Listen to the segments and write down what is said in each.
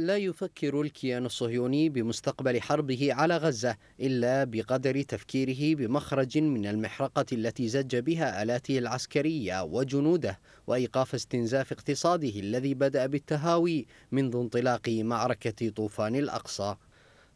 لا يفكر الكيان الصهيوني بمستقبل حربه على غزة إلا بقدر تفكيره بمخرج من المحرقة التي زج بها آلاته العسكرية وجنوده وإيقاف استنزاف اقتصاده الذي بدأ بالتهاوي منذ انطلاق معركة طوفان الأقصى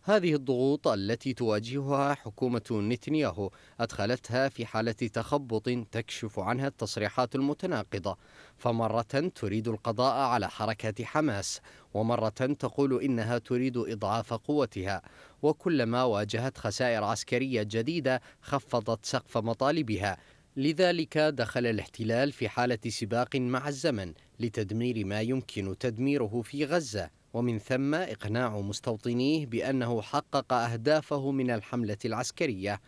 هذه الضغوط التي تواجهها حكومة نتنياهو أدخلتها في حالة تخبط تكشف عنها التصريحات المتناقضة فمرة تريد القضاء على حركة حماس ومرة تقول إنها تريد إضعاف قوتها وكلما واجهت خسائر عسكرية جديدة خفضت سقف مطالبها لذلك دخل الاحتلال في حالة سباق مع الزمن لتدمير ما يمكن تدميره في غزة ومن ثم إقناع مستوطنيه بأنه حقق أهدافه من الحملة العسكرية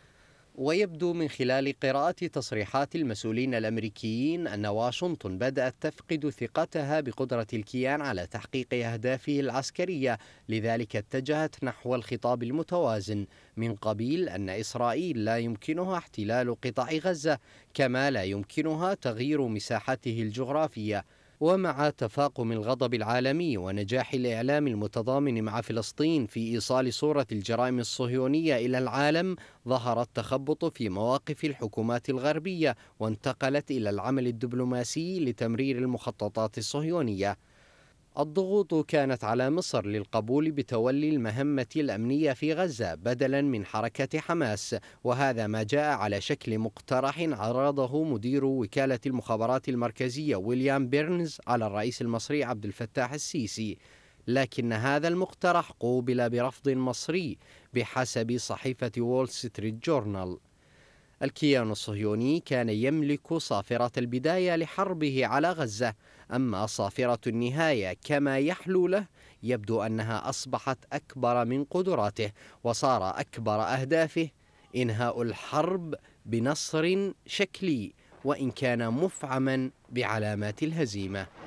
ويبدو من خلال قراءة تصريحات المسؤولين الأمريكيين أن واشنطن بدأت تفقد ثقتها بقدرة الكيان على تحقيق أهدافه العسكرية لذلك اتجهت نحو الخطاب المتوازن من قبيل أن إسرائيل لا يمكنها احتلال قطاع غزة كما لا يمكنها تغيير مساحته الجغرافية ومع تفاقم الغضب العالمي ونجاح الإعلام المتضامن مع فلسطين في إيصال صورة الجرائم الصهيونية إلى العالم ظهر التخبط في مواقف الحكومات الغربية وانتقلت إلى العمل الدبلوماسي لتمرير المخططات الصهيونية الضغوط كانت على مصر للقبول بتولي المهمة الأمنية في غزة بدلا من حركة حماس وهذا ما جاء على شكل مقترح عرضه مدير وكالة المخابرات المركزية ويليام بيرنز على الرئيس المصري عبد الفتاح السيسي لكن هذا المقترح قوبل برفض مصري بحسب صحيفة وول ستريت جورنال الكيان الصهيوني كان يملك صافرة البداية لحربه على غزة أما صافرة النهاية كما يحلو له يبدو أنها أصبحت أكبر من قدراته وصار أكبر أهدافه إنهاء الحرب بنصر شكلي وإن كان مفعما بعلامات الهزيمة